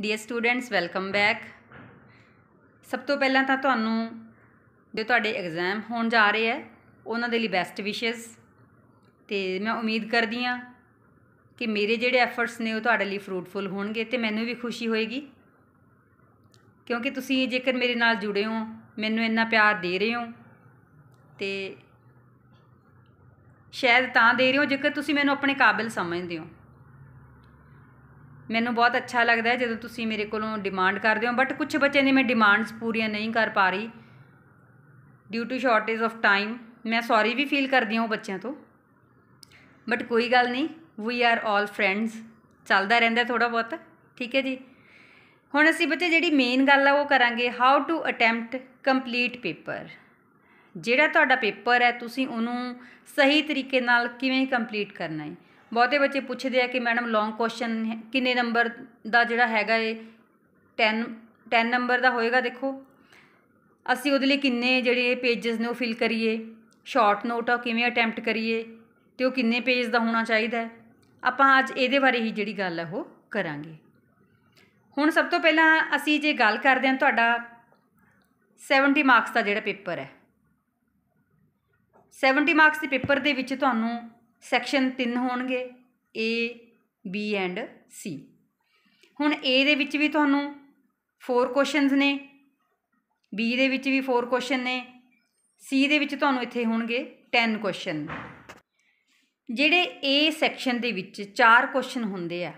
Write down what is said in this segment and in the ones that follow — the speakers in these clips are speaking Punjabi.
ਡੀਅਰ ਸਟੂਡੈਂਟਸ ਵੈਲਕਮ ਬੈਕ ਸਭ ਤੋਂ ਪਹਿਲਾਂ ਤਾਂ ਤੁਹਾਨੂੰ ਜੋ ਤੁਹਾਡੇ ਐਗਜ਼ਾਮ ਹੋਣ ਜਾ ਰਹੇ ਆ ਉਹਨਾਂ ਦੇ ਲਈ ਬੈਸਟ ਵਿਸ਼ੇਸ ਤੇ ਮੈਂ ਉਮੀਦ ਕਰਦੀ ਆ ਕਿ ਮੇਰੇ ਜਿਹੜੇ ਐਫਰਟਸ ਨੇ ਉਹ ਤੁਹਾਡੇ ਲਈ ਫਰੂਟਫੁਲ ਹੋਣਗੇ ਤੇ ਮੈਨੂੰ ਵੀ ਖੁਸ਼ੀ ਹੋਏਗੀ ਕਿਉਂਕਿ ਤੁਸੀਂ ਜੇਕਰ ਮੇਰੇ ਨਾਲ ਜੁੜੇ ਹੋ ਮੈਨੂੰ ਇੰਨਾ ਪਿਆਰ ਦੇ ਰਹੇ ਹੋ ਤੇ ਸ਼ਾਇਦ ਤਾਂ ਦੇ ਰਹੇ ਹੋ ਜੇਕਰ ਤੁਸੀਂ ਮੈਨੂੰ ਆਪਣੇ ਕਾਬਿਲ ਸਮਝਦੇ ਹੋ ਮੈਨੂੰ ਬਹੁਤ ਅੱਛਾ ਲੱਗਦਾ ਹੈ ਜਦੋਂ ਤੁਸੀਂ ਮੇਰੇ ਕੋਲੋਂ ਡਿਮਾਂਡ ਕਰਦੇ ਹੋ ਬਟ ਕੁਝ ਬੱਚਿਆਂ ਦੀ ਮੈਂ ਡਿਮਾਂਡਸ ਪੂਰੀਆਂ ਨਹੀਂ ਕਰ ਪਾ ਰਹੀ due to shortage of time ਮੈਂ ਸੌਰੀ ਵੀ ਫੀਲ ਕਰਦੀ ਹਾਂ ਉਹ ਬੱਚਿਆਂ ਤੋਂ ਬਟ ਕੋਈ ਗੱਲ ਨਹੀਂ ਵੀ ਆਰ ਆਲ ਫਰੈਂਡਸ ਚੱਲਦਾ ਰਹਿੰਦਾ ਥੋੜਾ ਬਹੁਤ ਠੀਕ ਹੈ ਜੀ ਹੁਣ ਅਸੀਂ ਬੱਚੇ ਜਿਹੜੀ ਮੇਨ ਗੱਲ ਆ ਉਹ ਕਰਾਂਗੇ how to attempt complete paper ਜਿਹੜਾ ਤੁਹਾਡਾ ਪੇਪਰ ਹੈ ਤੁਸੀਂ ਉਹਨੂੰ ਸਹੀ ਤਰੀਕੇ ਨਾਲ ਕਿਵੇਂ ਕੰਪਲੀਟ ਕਰਨਾ ਹੈ ਬਹੁਤੇ ਬੱਚੇ ਪੁੱਛਦੇ ਆ ਕਿ ਮੈਡਮ ਲੌਂਗ ਕੁਐਸਚਨ ਕਿੰਨੇ ਨੰਬਰ ਦਾ ਜਿਹੜਾ ਹੈਗਾ ਏ 10 10 ਨੰਬਰ ਦਾ ਹੋਏਗਾ ਦੇਖੋ ਅਸੀਂ ਉਹਦੇ ਲਈ ਕਿੰਨੇ ਜਿਹੜੇ ਪੇजेस ਨੇ ਉਹ ਫਿਲ ਕਰੀਏ ਸ਼ਾਰਟ ਨੋਟ ਆ ਕਿਵੇਂ ਅਟੈਂਪਟ ਕਰੀਏ ਤੇ ਉਹ ਕਿੰਨੇ ਪੇਜ ਦਾ ਹੋਣਾ ਚਾਹੀਦਾ ਹੈ ਆਪਾਂ ਅੱਜ ਇਹਦੇ ਬਾਰੇ ਹੀ ਜਿਹੜੀ ਗੱਲ ਹੈ ਉਹ ਕਰਾਂਗੇ ਹੁਣ ਸਭ ਤੋਂ ਪਹਿਲਾਂ ਅਸੀਂ ਜੇ ਗੱਲ ਕਰਦੇ ਹਾਂ ਤੁਹਾਡਾ 70 ਮਾਰਕਸ ਦਾ ਜਿਹੜਾ ਪੇਪਰ ਹੈ 70 ਮਾਰਕਸ ਦੇ ਪੇਪਰ ਦੇ ਵਿੱਚ ਤੁਹਾਨੂੰ ਸੈਕਸ਼ਨ 3 ਹੋਣਗੇ A B ਐਂਡ C ਹੁਣ A ਦੇ ਵਿੱਚ ਵੀ ਤੁਹਾਨੂੰ 4 ਕੁਐਸਚਨਸ ਨੇ B ਦੇ ਵਿੱਚ ਵੀ 4 ਕੁਐਸਚਨ ਨੇ C ਦੇ ਵਿੱਚ ਤੁਹਾਨੂੰ ਇੱਥੇ ਹੋਣਗੇ 10 ਕੁਐਸਚਨ ਜਿਹੜੇ A ਸੈਕਸ਼ਨ ਦੇ ਵਿੱਚ 4 ਕੁਐਸਚਨ ਹੁੰਦੇ ਆ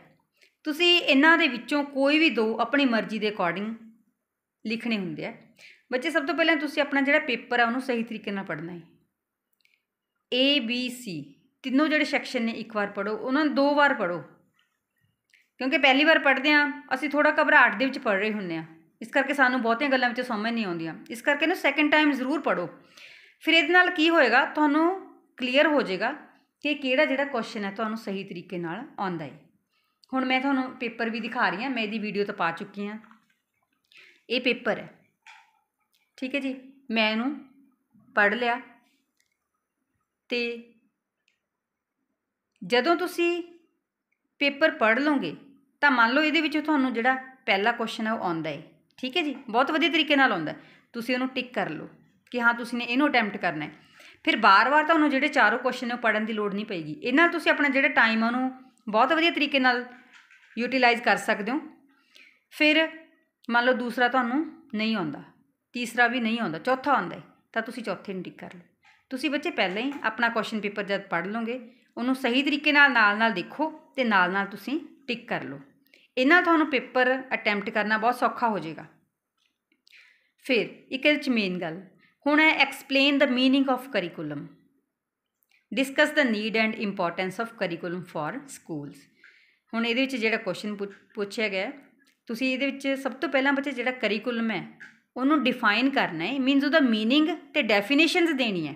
ਤੁਸੀਂ ਇਹਨਾਂ ਦੇ ਵਿੱਚੋਂ ਕੋਈ ਵੀ ਦੋ ਆਪਣੀ ਮਰਜ਼ੀ ਦੇ ਅਕੋਰਡਿੰਗ ਲਿਖਣੇ ਹੁੰਦੇ ਆ ਬੱਚੇ ਸਭ ਤੋਂ ਪਹਿਲਾਂ ਤੁਸੀਂ ਆਪਣਾ ਜਿਹੜਾ ਪੇਪਰ ਆ ਉਹਨੂੰ ਸਹੀ ਤਰੀਕੇ ਨਾਲ ਪੜ੍ਹਨਾ ਹੈ A B C ਤਿੰਨੋਂ ਜਿਹੜੇ ਸੈਕਸ਼ਨ ਨੇ ਇੱਕ ਵਾਰ ਪੜੋ ਉਹਨਾਂ ਨੂੰ ਦੋ ਵਾਰ ਪੜੋ ਕਿਉਂਕਿ ਪਹਿਲੀ ਵਾਰ ਪੜਦੇ ਆ ਅਸੀਂ ਥੋੜਾ ਘਬਰਾਹਟ ਦੇ ਵਿੱਚ ਪੜ ਰਹੇ ਹੁੰਨੇ ਆ ਇਸ ਕਰਕੇ ਸਾਨੂੰ ਬਹੁਤੀਆਂ ਗੱਲਾਂ ਵਿੱਚ ਸਮਝ ਨਹੀਂ ਆਉਂਦੀਆਂ ਇਸ ਕਰਕੇ ਇਹਨੂੰ ਸੈਕੰਡ ਟਾਈਮ ਜ਼ਰੂਰ ਪੜੋ ਫਿਰ ਇਹਦੇ ਨਾਲ ਕੀ ਹੋਏਗਾ ਤੁਹਾਨੂੰ ਕਲੀਅਰ ਹੋ ਜਾਏਗਾ ਕਿ ਕਿਹੜਾ ਜਿਹੜਾ ਕੁਐਸਚਨ ਹੈ ਤੁਹਾਨੂੰ ਸਹੀ ਤਰੀਕੇ ਨਾਲ ਆਉਂਦਾ ਹੈ ਹੁਣ ਮੈਂ ਤੁਹਾਨੂੰ ਪੇਪਰ ਵੀ ਦਿਖਾ ਰਹੀ ਹਾਂ ਮੈਂ ਇਹਦੀ ਵੀਡੀਓ ਤਾਂ ਪਾ ਚੁੱਕੀ ਹਾਂ ਇਹ ਪੇਪਰ ਹੈ ਠੀਕ ਹੈ ਜੀ ਮੈਂ ਇਹਨੂੰ ਪੜ ਲਿਆ ਤੇ ਜਦੋਂ ਤੁਸੀਂ ਪੇਪਰ ਪੜ੍ਹ ਲਓਗੇ ਤਾਂ ਮੰਨ ਲਓ ਇਹਦੇ ਵਿੱਚ ਤੁਹਾਨੂੰ ਜਿਹੜਾ ਪਹਿਲਾ ਕੁਐਸਚਨ ਹੈ ਉਹ ਆਉਂਦਾ ਹੈ ਠੀਕ ਹੈ ਜੀ ਬਹੁਤ ਵਧੀਆ ਤਰੀਕੇ ਨਾਲ ਆਉਂਦਾ ਤੁਸੀਂ ਉਹਨੂੰ ਟਿਕ ਕਰ ਲਓ ਕਿ ਹਾਂ ਤੁਸੀਂ ਨੇ ਇਹਨੂੰ ਅਟੈਂਪਟ ਕਰਨਾ ਹੈ ਫਿਰ ਬਾਰ-ਬਾਰ ਤੁਹਾਨੂੰ ਜਿਹੜੇ ਚਾਰੋਂ ਕੁਐਸਚਨ ਨੂੰ ਪੜਨ ਦੀ ਲੋੜ ਨਹੀਂ ਪਏਗੀ ਇਹਨਾਂ ਨਾਲ ਤੁਸੀਂ ਆਪਣਾ ਜਿਹੜਾ ਟਾਈਮ ਆ ਉਹਨੂੰ ਬਹੁਤ ਵਧੀਆ ਤਰੀਕੇ ਨਾਲ ਯੂਟਿਲਾਈਜ਼ ਕਰ ਸਕਦੇ ਹੋ ਫਿਰ ਮੰਨ ਲਓ ਦੂਸਰਾ ਤੁਹਾਨੂੰ ਨਹੀਂ ਆਉਂਦਾ ਤੀਸਰਾ ਵੀ ਨਹੀਂ ਆਉਂਦਾ ਚੌਥਾ ਆਉਂਦਾ ਤਾਂ ਤੁਸੀਂ ਚੌਥੇ ਨੂੰ ਟਿਕ ਕਰ ਲਓ ਤੁਸੀਂ ਬੱਚੇ ਪਹਿਲਾਂ ਹੀ ਆਪਣਾ ਕੁਐਸਚਨ ਪੇਪਰ ਜਦ ਪੜ੍ਹ ਲਓਗੇ ਉਹਨੂੰ ਸਹੀ ਤਰੀਕੇ ਨਾਲ ਨਾਲ ਨਾਲ ਦੇਖੋ ਤੇ ਨਾਲ ਨਾਲ ਤੁਸੀਂ ਟਿਕ ਕਰ ਲਓ ਇਹਨਾਂ ਤੁਹਾਨੂੰ ਪੇਪਰ ਅਟੈਂਪਟ ਕਰਨਾ ਬਹੁਤ ਸੌਖਾ ਹੋ ਜਾਏਗਾ ਫਿਰ ਇੱਕ ਇਹਦੇ ਚ ਮੇਨ ਗੱਲ ਹੁਣ ਹੈ explain the meaning of curriculum discuss the need and importance of curriculum for schools ਹੁਣ ਇਹਦੇ ਵਿੱਚ ਜਿਹੜਾ ਕੁਐਸਚਨ ਪੁੱਛਿਆ ਗਿਆ ਤੁਸੀਂ ਇਹਦੇ ਵਿੱਚ ਸਭ ਤੋਂ ਪਹਿਲਾਂ ਬੱਚੇ ਜਿਹੜਾ ਕਰਿਕੂਲਮ ਹੈ ਉਹਨੂੰ ਡਿਫਾਈਨ ਕਰਨਾ ਹੈ ਮੀਨਸ ਉਹਦਾ ਮੀਨਿੰਗ ਤੇ ਡੈਫੀਨੇਸ਼ਨਸ ਦੇਣੀ ਹੈ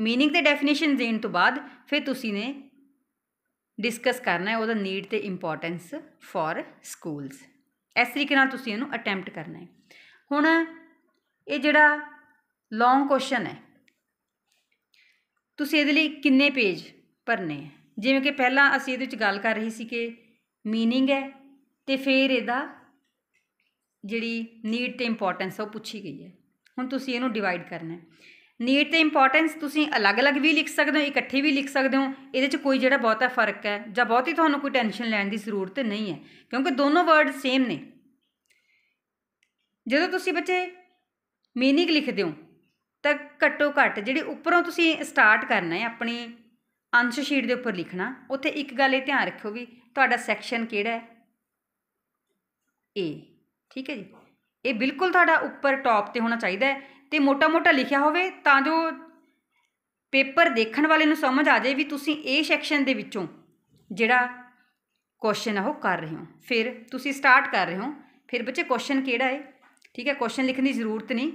ਮੀਨਿੰਗ ਤੇ ਡੈਫੀਨੇਸ਼ਨ ਦੇਣ ਤੋਂ ਬਾਅਦ ਫਿਰ ਤੁਸੀਂ ਨੇ ਡਿਸਕਸ ਕਰਨਾ ਹੈ ਉਹਦਾ ਨੀਡ ਤੇ ਇੰਪੋਰਟੈਂਸ ਫॉर ਸਕੂਲਸ ਇਸ ਤਰੀਕੇ ਨਾਲ ਤੁਸੀਂ ਇਹਨੂੰ ਅਟੈਂਪਟ ਕਰਨਾ ਹੈ ਹੁਣ ਇਹ ਜਿਹੜਾ ਲੌਂਗ ਕੁਐਸਚਨ ਹੈ ਤੁਸੀਂ ਇਹਦੇ ਲਈ ਕਿੰਨੇ ਪੇਜ ਭਰਨੇ ਹੈ ਜਿਵੇਂ ਕਿ ਪਹਿਲਾਂ ਅਸੀਂ ਇਹਦੇ ਵਿੱਚ ਗੱਲ ਕਰ ਰਹੀ ਸੀ ਕਿ ਮੀਨਿੰਗ ਹੈ ਤੇ ਫਿਰ ਇਹਦਾ ਜਿਹੜੀ ਨੀਡ ਤੇ ਇੰਪੋਰਟੈਂਸ ਉਹ ਪੁੱਛੀ ਗਈ ਹੈ ਹੁਣ ਤੁਸੀਂ ਇਹਨੂੰ ਡਿਵਾਈਡ ਕਰਨਾ ਹੈ ਨੀਡ ਤੇ ਇੰਪੋਰਟੈਂਸ ਤੁਸੀਂ ਅਲੱਗ-ਅਲੱਗ ਵੀ ਲਿਖ ਸਕਦੇ ਹੋ ਇਕੱਠੇ ਵੀ ਲਿਖ ਸਕਦੇ ਹੋ ਇਹਦੇ 'ਚ ਕੋਈ ਜਿਹੜਾ ਬਹੁਤਾ ਫਰਕ ਹੈ ਜਾਂ ਬਹੁਤੀ ਤੁਹਾਨੂੰ ਕੋਈ ਟੈਨਸ਼ਨ ਲੈਣ ਦੀ ਜ਼ਰੂਰਤ ਨਹੀਂ ਹੈ ਕਿਉਂਕਿ ਦੋਨੋਂ ਵਰਡ ਸੇਮ ਨੇ ਜਦੋਂ ਤੁਸੀਂ ਬੱਚੇ ਮੀਨਿੰਗ ਲਿਖਦੇ ਹੋ ਤਾਂ ਘੱਟੋ ਘੱਟ ਜਿਹੜੇ ਉੱਪਰੋਂ ਤੁਸੀਂ ਸਟਾਰਟ ਕਰਨਾ ਹੈ ਆਪਣੀ ਅੰਸ਼ ਸ਼ੀਟ ਦੇ ਉੱਪਰ ਲਿਖਣਾ ਉੱਥੇ ਇੱਕ ਗੱਲ ਇਹ ਧਿਆਨ ਰੱਖਿਓ ਵੀ ਤੁਹਾਡਾ ਸੈਕਸ਼ਨ ਕਿਹੜਾ ਹੈ ਏ ਠੀਕ ਹੈ ਜੀ ਇਹ ਬਿਲਕੁਲ ਤੁਹਾਡਾ ਉੱਪਰ ਟੌਪ ਤੇ ਹੋਣਾ ਚਾਹੀਦਾ ਹੈ ਤੇ ਮੋਟਾ-ਮੋਟਾ ਲਿਖਿਆ ਹੋਵੇ ਤਾਂ ਜੋ ਪੇਪਰ ਦੇਖਣ ਵਾਲੇ ਨੂੰ ਸਮਝ ਆ ਜਾਏ ਵੀ ਤੁਸੀਂ ਇਹ ਸੈਕਸ਼ਨ ਦੇ ਵਿੱਚੋਂ ਜਿਹੜਾ ਕੁਐਸਚਨ ਆ ਉਹ ਕਰ ਰਹੇ ਹੋ ਫਿਰ ਤੁਸੀਂ ਸਟਾਰਟ ਕਰ ਰਹੇ ਹੋ ਫਿਰ ਬੱਚੇ ਕੁਐਸਚਨ ਕਿਹੜਾ ਹੈ ਠੀਕ ਹੈ ਕੁਐਸਚਨ ਲਿਖਣ ਦੀ ਜ਼ਰੂਰਤ ਨਹੀਂ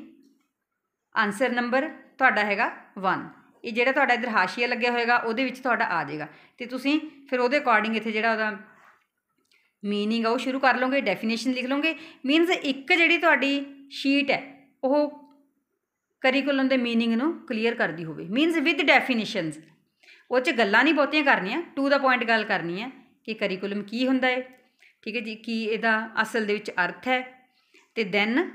ਆਨਸਰ ਨੰਬਰ ਤੁਹਾਡਾ ਹੈਗਾ 1 ਇਹ ਜਿਹੜਾ ਤੁਹਾਡਾ ਇਧਰ ਹਾਸ਼ੀਆ ਲੱਗਿਆ ਹੋਏਗਾ ਉਹਦੇ ਵਿੱਚ ਤੁਹਾਡਾ ਆ ਜਾਏਗਾ ਤੇ ਤੁਸੀਂ ਫਿਰ ਉਹਦੇ ਅਕੋਰਡਿੰਗ ਇੱਥੇ ਜਿਹੜਾ ਉਹਦਾ ਮੀਨਿੰਗ ਆ ਉਹ ਸ਼ੁਰੂ ਕਰ ਲਓਗੇ ਡੈਫੀਨੇਸ਼ਨ ਲਿਖ ਲਓਗੇ ਮੀਨਸ ਇੱਕ ਜਿਹੜੀ ਤੁਹਾਡੀ ਸ਼ੀਟ ਹੈ ਉਹ ਕਰਿਕੂਲਮ ਦੇ मीनिंग ਨੂੰ ਕਲੀਅਰ ਕਰਦੀ ਹੋਵੇ ਮੀਨਸ ਵਿਦ ਡੈਫੀਨੇਸ਼ਨਸ ਉਹ ਚ ਗੱਲਾਂ ਨਹੀਂ ਬਹੁਤੀਆਂ ਕਰਨੀਆਂ ਟੂ ਦਾ ਪੁਆਇੰਟ ਗੱਲ ਕਰਨੀ ਹੈ ਕਿ ਕਰਿਕੂਲਮ ਕੀ ਹੁੰਦਾ ਹੈ ਠੀਕ ਹੈ ਜੀ ਕੀ ਇਹਦਾ ਅਸਲ ਦੇ ਵਿੱਚ ਅਰਥ ਹੈ ਤੇ ਦੈਨ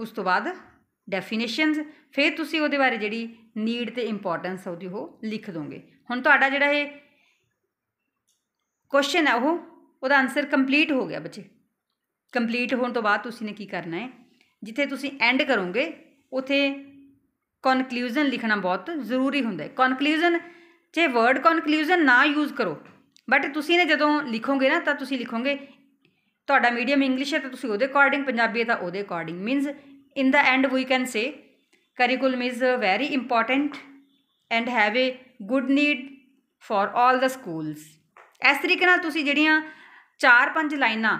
ਉਸ ਤੋਂ ਬਾਅਦ ਡੈਫੀਨੇਸ਼ਨਸ ਫਿਰ ਤੁਸੀਂ ਉਹਦੇ ਬਾਰੇ ਜਿਹੜੀ ਨੀਡ ਤੇ ਇੰਪੋਰਟੈਂਸ ਉਹਦੀ ਉਹ ਲਿਖ ਦੋਗੇ ਹੁਣ ਤੁਹਾਡਾ ਜਿਹੜਾ ਇਹ ਕੁਐਸਚਨ ਹੈ ਉਹ ਉਹਦਾ ਆਨਸਰ ਕੰਪਲੀਟ ਹੋ ਗਿਆ ਬੱਚੇ ਕੰਪਲੀਟ ਹੋਣ ਤੋਂ ਬਾਅਦ ਤੁਸੀਂ ਨੇ ਕੀ ਕਰਨਾ ਹੈ ਜਿੱਥੇ ਤੁਸੀਂ ਐਂਡ ਕਰੋਗੇ ਉਥੇ ਕਨਕਲੂਜਨ ਲਿਖਣਾ ਬਹੁਤ ਜ਼ਰੂਰੀ ਹੁੰਦਾ ਹੈ ਕਨਕਲੂਜਨ ਜੇ ਵਰਡ ਕਨਕਲੂਜਨ ਨਾ ਯੂਜ਼ ਕਰੋ ਬਟ ਤੁਸੀਂ ਨੇ ਜਦੋਂ ਲਿਖੋਗੇ ਨਾ ਤਾਂ ਤੁਸੀਂ ਲਿਖੋਗੇ ਤੁਹਾਡਾ ਮੀਡੀਅਮ ਇੰਗਲਿਸ਼ ਹੈ ਤਾਂ ਤੁਸੀਂ ਉਹਦੇ ਅਕੋਰਡਿੰਗ ਪੰਜਾਬੀ ਹੈ ਤਾਂ ਉਹਦੇ according means in the end we can say curriculum is very important and have a good need for all the schools ਇਸ ਤਰੀਕੇ ਨਾਲ ਤੁਸੀਂ ਜਿਹੜੀਆਂ ਚਾਰ ਪੰਜ ਲਾਈਨਾਂ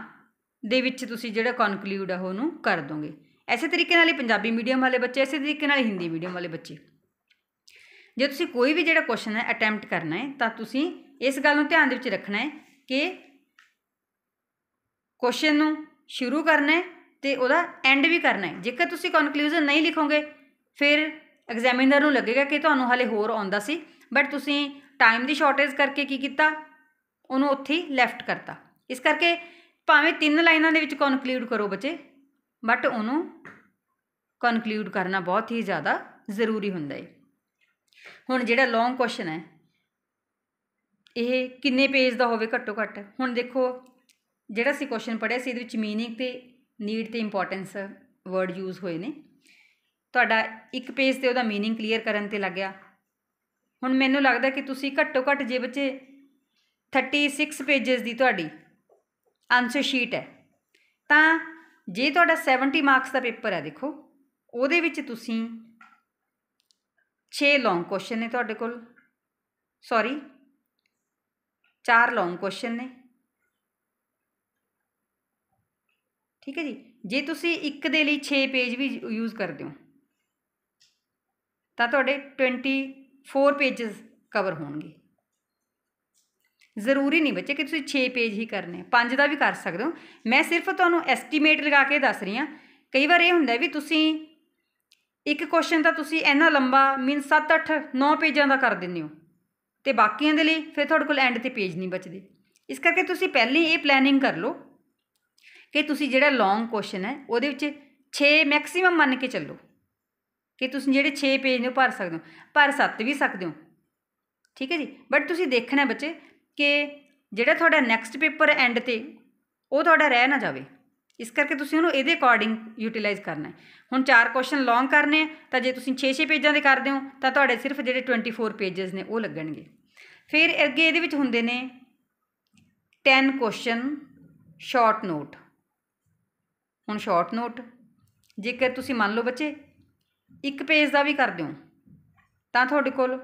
ਦੇ ਵਿੱਚ ਤੁਸੀਂ ਜਿਹੜਾ ਕਨਕਲੂਡ ਆ ਉਹਨੂੰ ਕਰ ਦੋਗੇ ਐਸੇ ਤਰੀਕੇ ਨਾਲ ਹੀ ਪੰਜਾਬੀ ਮੀਡੀਅਮ ਵਾਲੇ ਬੱਚੇ ਐਸੇ ਤਰੀਕੇ ਨਾਲ ਹਿੰਦੀ ਮੀਡੀਅਮ ਵਾਲੇ ਬੱਚੇ ਜੇ ਤੁਸੀਂ ਕੋਈ ਵੀ ਜਿਹੜਾ ਕੁਐਸਚਨ ਹੈ ਅਟੈਂਪਟ ਕਰਨਾ ਹੈ ਤਾਂ ਤੁਸੀਂ ਇਸ ਗੱਲ ਨੂੰ ਧਿਆਨ ਦੇ ਵਿੱਚ ਰੱਖਣਾ ਹੈ ਕਿ ਕੁਐਸਚਨ ਨੂੰ ਸ਼ੁਰੂ ਕਰਨਾ ਹੈ ਤੇ ਉਹਦਾ ਐਂਡ ਵੀ ਕਰਨਾ ਹੈ ਜੇਕਰ ਤੁਸੀਂ ਕਨਕਲੂਜਨ ਨਹੀਂ ਲਿਖੋਗੇ ਫਿਰ ਐਗਜ਼ਾਮੀਨਰ ਨੂੰ ਲੱਗੇਗਾ ਕਿ ਤੁਹਾਨੂੰ ਹਲੇ ਹੋਰ ਆਉਂਦਾ ਸੀ ਬਟ ਤੁਸੀਂ ਟਾਈਮ ਦੀ ਸ਼ਾਰਟੇਜ ਕਰਕੇ ਕੀ ਕੀਤਾ ਉਹਨੂੰ ਉੱਥੇ ਹੀ ਲੈਫਟ ਕਰਤਾ ਇਸ ਕਰਕੇ ਭਾਵੇਂ ਤਿੰਨ ਲਾਈਨਾਂ ਦੇ ਵਿੱਚ ਕਨਕਲੂਡ ਕਰੋ ਬੱਚੇ ਬਟ ਉਹਨੂੰ ਕਨਕਲੂਡ ਕਰਨਾ ਬਹੁਤ ਹੀ ਜ਼ਿਆਦਾ ਜ਼ਰੂਰੀ ਹੁੰਦਾ ਹੈ ਹੁਣ ਜਿਹੜਾ ਲੌਂਗ ਕੁਐਸਚਨ ਹੈ ਇਹ ਕਿੰਨੇ ਪੇਜ ਦਾ ਹੋਵੇ ਘੱਟੋ ਘੱਟ ਹੁਣ ਦੇਖੋ ਜਿਹੜਾ ਸੀ ਕੁਐਸਚਨ ਪੜਿਆ ਸੀ ਇਹਦੇ ਵਿੱਚ ਮੀਨਿੰਗ ਤੇ ਨੀਡ ਤੇ ਇੰਪੋਰਟੈਂਸ ਵਰਡ ਯੂਜ਼ ਹੋਏ ਨੇ ਤੁਹਾਡਾ ਇੱਕ ਪੇਜ ਤੇ ਉਹਦਾ ਮੀਨਿੰਗ ਕਲੀਅਰ ਕਰਨ ਤੇ ਲੱਗਿਆ ਹੁਣ ਮੈਨੂੰ ਲੱਗਦਾ ਕਿ ਤੁਸੀਂ ਘੱਟੋ ਘੱਟ ਜੇ ਬੱਚੇ 36 ਪੇजेस ਦੀ ਤੁਹਾਡੀ ਆਨਸਰ ਸ਼ੀਟ ਹੈ ਤਾਂ ਜੇ ਤੁਹਾਡਾ 70 ਮਾਰਕਸ ਦਾ ਪੇਪਰ ਹੈ ਦੇਖੋ ਉਹਦੇ ਵਿੱਚ ਤੁਸੀਂ 6 ਲੌਂਗ ਕੁਐਸਚਨ ਨੇ ਤੁਹਾਡੇ ਕੋਲ ਸੌਰੀ 4 ਲੌਂਗ ਕੁਐਸਚਨ ਨੇ ਠੀਕ ਹੈ ਜੀ ਜੇ ਤੁਸੀਂ ਇੱਕ ਦੇ ਲਈ 6 ਪੇਜ ਵੀ ਯੂਜ਼ ਕਰਦੇ ਹੋ ਤਾਂ ਤੁਹਾਡੇ 24 ਪੇजेस ਕਵਰ ਹੋਣਗੇ ਜ਼ਰੂਰੀ ਨਹੀਂ ਬੱਚੇ ਕਿ ਤੁਸੀਂ 6 ਪੇਜ ਹੀ ਕਰਨੇ 5 ਦਾ ਵੀ ਕਰ ਸਕਦੇ ਹੋ ਮੈਂ ਸਿਰਫ ਤੁਹਾਨੂੰ ਐਸਟੀਮੇਟ ਲਗਾ ਕੇ ਦੱਸ ਰਹੀ ਹਾਂ ਕਈ ਵਾਰ ਇਹ ਹੁੰਦਾ ਵੀ ਤੁਸੀਂ ਇੱਕ ਕੁਐਸਚਨ ਤਾਂ ਤੁਸੀਂ ਇੰਨਾ ਲੰਬਾ ਮੀਨ 7 8 9 ਪੇਜਾਂ ਦਾ ਕਰ ਦਿੰਦੇ ਹੋ ਤੇ ਬਾਕੀਆਂ ਦੇ ਲਈ ਫਿਰ ਤੁਹਾਡੇ ਕੋਲ ਐਂਡ ਤੇ ਪੇਜ ਨਹੀਂ ਬਚਦੇ ਇਸ ਕਰਕੇ ਤੁਸੀਂ ਪਹਿਲੇ ਇਹ ਪਲੈਨਿੰਗ ਕਰ ਲਓ ਕਿ ਤੁਸੀਂ ਜਿਹੜਾ ਲੌਂਗ ਕੁਐਸਚਨ ਹੈ ਉਹਦੇ ਵਿੱਚ 6 ਮੈਕਸਿਮਮ ਮੰਨ ਕੇ ਚੱਲੋ ਕਿ ਤੁਸੀਂ ਜਿਹੜੇ 6 ਪੇਜ ਨੇ ਭਰ ਸਕਦੇ ਹੋ ਪਰ 7 ਵੀ ਸਕਦੇ ਹੋ ਠੀਕ ਹੈ ਜੀ ਬਟ ਤੁਸੀਂ ਦੇਖਣਾ ਬੱਚੇ ਕਿ ਜਿਹੜਾ ਤੁਹਾਡਾ ਨੈਕਸਟ ਪੇਪਰ ਐਂਡ ਤੇ ਉਹ ਤੁਹਾਡਾ ਰਹਿ ਨਾ ਜਾਵੇ ਇਸ ਕਰਕੇ ਤੁਸੀਂ ਉਹਨੂੰ ਇਹਦੇ ਅਕੋਰਡਿੰਗ ਯੂਟਿਲਾਈਜ਼ ਕਰਨਾ ਹੈ ਹੁਣ ਚਾਰ ਕੁਐਸਚਨ ਲੌਂਗ ਕਰਨੇ ਆ ਤਾਂ ਜੇ ਤੁਸੀਂ 6-6 ਪੇਜਾਂ ਦੇ ਕਰਦੇ ਹੋ ਤਾਂ ਤੁਹਾਡੇ ਸਿਰਫ ਜਿਹੜੇ 24 ਪੇजेस ਨੇ ਉਹ ਲੱਗਣਗੇ ਫਿਰ ਅੱਗੇ ਇਹਦੇ ਵਿੱਚ ਹੁੰਦੇ ਨੇ 10 ਕੁਐਸਚਨ ਸ਼ਾਰਟ ਨੋਟ ਹੁਣ ਸ਼ਾਰਟ ਨੋਟ ਜੇਕਰ ਤੁਸੀਂ ਮੰਨ ਲਓ ਬੱਚੇ ਇੱਕ ਪੇਜ ਦਾ ਵੀ ਕਰਦੇ ਹੋ ਤਾਂ ਤੁਹਾਡੇ ਕੋਲ